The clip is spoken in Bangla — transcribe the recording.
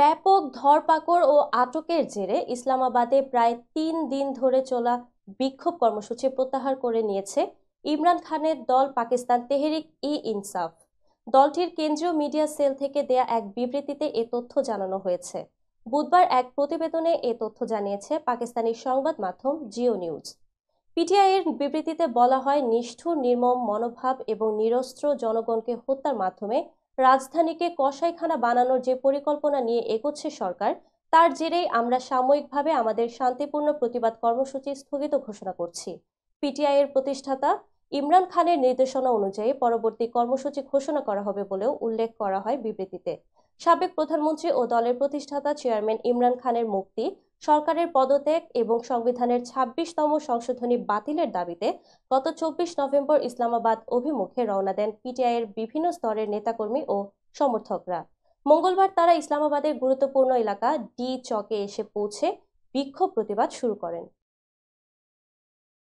ব্যাপক ধরপাকড় ও আটকের জেরে ইসলামাবাদে প্রায় তিন দিন ধরে চলা বিক্ষোভ কর্মসূচি প্রত্যাহার করে নিয়েছে ইমরান খানের দল পাকিস্তান তেহরিক ই ইনসাফ দলটির কেন্দ্রীয় মিডিয়া সেল থেকে দেয়া এক বিবৃতিতে এ তথ্য জানানো হয়েছে বুধবার এক প্রতিবেদনে এ তথ্য জানিয়েছে পাকিস্তানি সংবাদ মাধ্যম জিও নিউজ পিটিআইয়ের বিবৃতিতে বলা হয় নিষ্ঠুর নির্মম মনোভাব এবং নিরস্ত্র জনগণকে হত্যার মাধ্যমে রাজধানীকে কসাইখানা বানানোর যে পরিকল্পনা নিয়ে এগোচ্ছে সরকার তার জেরেই আমরা সাময়িকভাবে আমাদের শান্তিপূর্ণ প্রতিবাদ কর্মসূচি স্থগিত ঘোষণা করছি পিটিআইয়ের প্রতিষ্ঠাতা ইমরান খানের নির্দেশনা অনুযায়ী পরবর্তী কর্মসূচি ঘোষণা করা হবে বলেও উল্লেখ করা হয় বিবৃতিতে সাবেক প্রধানমন্ত্রী ও দলের প্রতিষ্ঠাতা চেয়ারম্যান ইমরান খানের মুক্তি সরকারের পদত্যাগ এবং সংবিধানের ছাব্বিশতম সংশোধনী বাতিলের দাবিতে গত চব্বিশ নভেম্বর ইসলামাবাদ অভিমুখে রওনা দেন পিটিআই এর বিভিন্ন স্তরের নেতাকর্মী ও সমর্থকরা মঙ্গলবার তারা ইসলামাবাদের গুরুত্বপূর্ণ এলাকা ডি চকে এসে পৌঁছে বিক্ষোভ প্রতিবাদ শুরু করেন